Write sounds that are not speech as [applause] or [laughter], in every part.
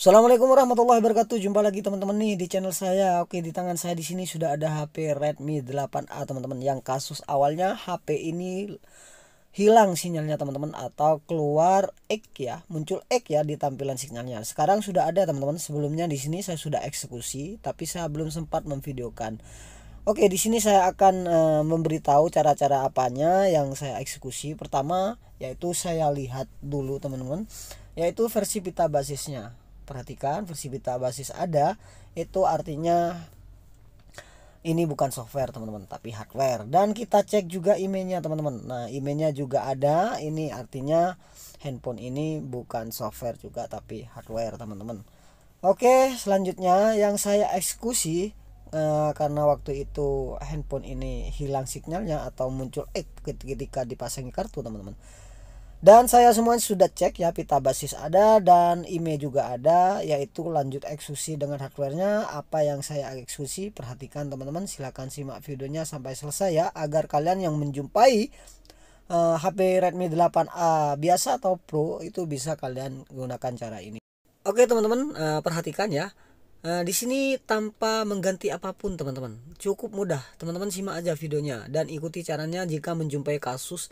Assalamualaikum warahmatullahi wabarakatuh. Jumpa lagi teman-teman nih di channel saya. Oke, di tangan saya di sini sudah ada HP Redmi 8A teman-teman. Yang kasus awalnya HP ini hilang sinyalnya teman-teman atau keluar X ya, muncul X ya di tampilan sinyalnya. Sekarang sudah ada teman-teman. Sebelumnya di sini saya sudah eksekusi, tapi saya belum sempat memvideokan. Oke, di sini saya akan e, memberitahu cara-cara apanya yang saya eksekusi. Pertama, yaitu saya lihat dulu teman-teman, yaitu versi pita basisnya perhatikan versi beta basis ada itu artinya ini bukan software teman-teman tapi hardware dan kita cek juga emailnya teman-teman nah emailnya juga ada ini artinya handphone ini bukan software juga tapi hardware teman-teman oke selanjutnya yang saya eksekusi eh, karena waktu itu handphone ini hilang sinyalnya atau muncul X eh, ketika dipasangi kartu teman-teman dan saya semuanya sudah cek ya pita basis ada dan IMEI juga ada yaitu lanjut eksekusi dengan hardwarenya apa yang saya eksekusi perhatikan teman-teman silahkan simak videonya sampai selesai ya agar kalian yang menjumpai uh, eh, HP Redmi 8A biasa atau Pro itu bisa kalian gunakan cara ini Oke teman-teman uh, perhatikan ya uh, di sini tanpa mengganti apapun teman-teman cukup mudah teman-teman simak aja videonya dan ikuti caranya jika menjumpai kasus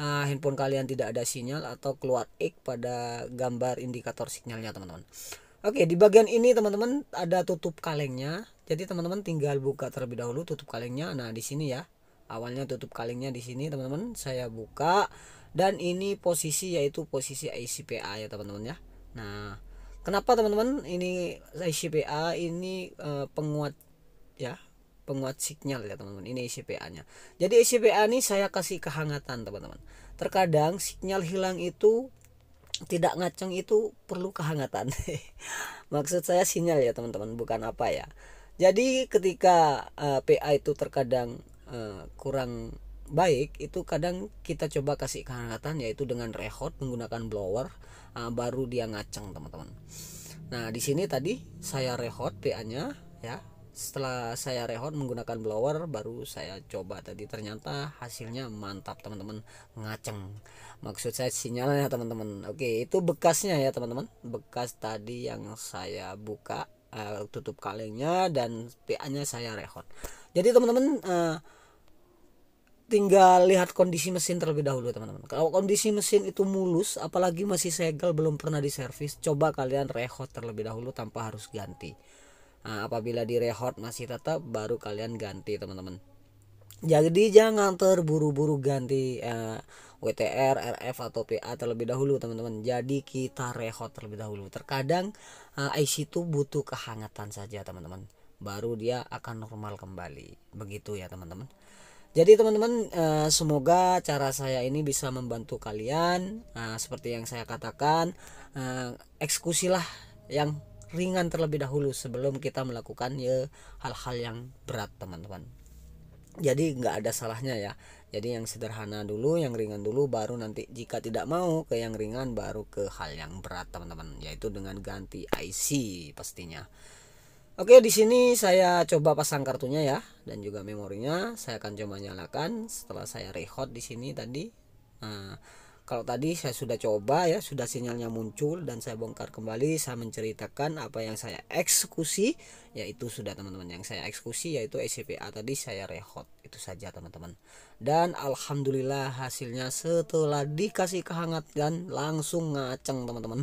uh, handphone kalian tidak ada sinyal atau keluar X pada gambar indikator sinyalnya teman-teman Oke di bagian ini teman-teman ada tutup kalengnya jadi teman-teman tinggal buka terlebih dahulu tutup kalengnya nah di sini ya awalnya tutup kalengnya di sini teman-teman saya buka dan ini posisi yaitu posisi ICPA ya teman-teman ya nah kenapa teman-teman ini ICPA ini uh, penguat ya penguat sinyal ya teman-teman ini ICPA e nya jadi ICPA e ini saya kasih kehangatan teman-teman terkadang sinyal hilang itu tidak ngaceng itu perlu kehangatan [laughs] maksud saya sinyal ya teman-teman bukan apa ya jadi ketika uh, eh, PA itu terkadang uh, kurang baik itu kadang kita coba kasih kehangatan yaitu dengan rehot menggunakan blower uh, baru dia ngaceng teman-teman nah di sini tadi saya rehot PA nya ya setelah saya rehot menggunakan blower baru saya coba tadi ternyata hasilnya mantap teman-teman ngaceng maksud saya sinyalnya teman-teman oke itu bekasnya ya teman-teman bekas tadi yang saya buka uh, tutup kalengnya dan PA nya saya rehot jadi teman-teman eh, tinggal lihat kondisi mesin terlebih dahulu teman-teman kalau kondisi mesin itu mulus apalagi masih segel belum pernah diservis coba kalian rehot terlebih dahulu tanpa harus ganti Nah, apabila direhot masih tetap baru kalian ganti teman-teman. Jadi jangan terburu-buru ganti eh, WTR, RF atau PA terlebih dahulu teman-teman. Jadi kita rehot terlebih dahulu. Terkadang eh, IC itu butuh kehangatan saja teman-teman. Baru dia akan normal kembali. Begitu ya teman-teman. Jadi teman-teman eh, semoga cara saya ini bisa membantu kalian. Eh, seperti yang saya katakan, eh, eksekusilah yang ringan terlebih dahulu sebelum kita melakukan ya hal-hal yang berat teman-teman jadi nggak ada salahnya ya jadi yang sederhana dulu yang ringan dulu baru nanti jika tidak mau ke yang ringan baru ke hal yang berat teman-teman yaitu dengan ganti IC pastinya Oke di sini saya coba pasang kartunya ya dan juga memorinya saya akan coba nyalakan setelah saya rehot di sini tadi nah, kalau tadi saya sudah coba ya, sudah sinyalnya muncul dan saya bongkar kembali, saya menceritakan apa yang saya eksekusi, yaitu sudah teman-teman yang saya eksekusi yaitu SCPA tadi saya rehot. Itu saja teman-teman. Dan alhamdulillah hasilnya setelah dikasih kehangatan langsung ngaceng teman-teman.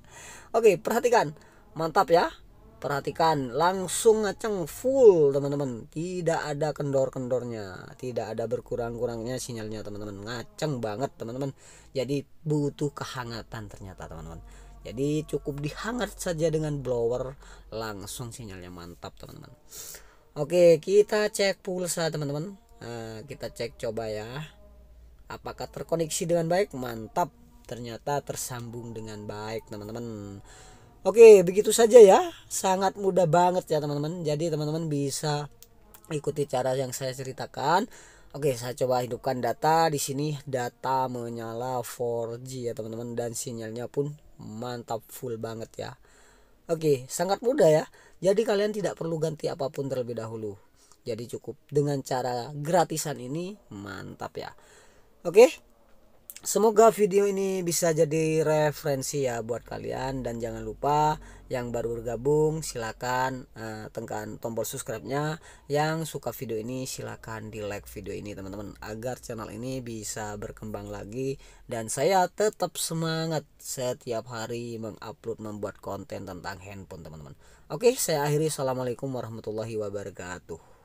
[laughs] Oke, perhatikan. Mantap ya perhatikan langsung ngaceng full teman-teman tidak ada kendor-kendornya tidak ada berkurang-kurangnya sinyalnya teman-teman ngaceng banget teman-teman jadi butuh kehangatan ternyata teman-teman jadi cukup dihangat saja dengan blower langsung sinyalnya mantap teman-teman Oke kita cek pulsa teman-teman nah, kita cek coba ya apakah terkoneksi dengan baik mantap ternyata tersambung dengan baik teman-teman Oke, begitu saja ya. Sangat mudah banget ya, teman-teman. Jadi, teman-teman bisa ikuti cara yang saya ceritakan. Oke, saya coba hidupkan data di sini. Data menyala 4G ya, teman-teman dan sinyalnya pun mantap full banget ya. Oke, sangat mudah ya. Jadi kalian tidak perlu ganti apapun terlebih dahulu. Jadi cukup dengan cara gratisan ini mantap ya. Oke. Semoga video ini bisa jadi referensi ya buat kalian dan jangan lupa yang baru bergabung silakan uh, tekan tombol subscribe-nya. Yang suka video ini silakan di like video ini teman-teman agar channel ini bisa berkembang lagi dan saya tetap semangat setiap hari mengupload membuat konten tentang handphone teman-teman. Oke, saya akhiri. Assalamualaikum warahmatullahi wabarakatuh.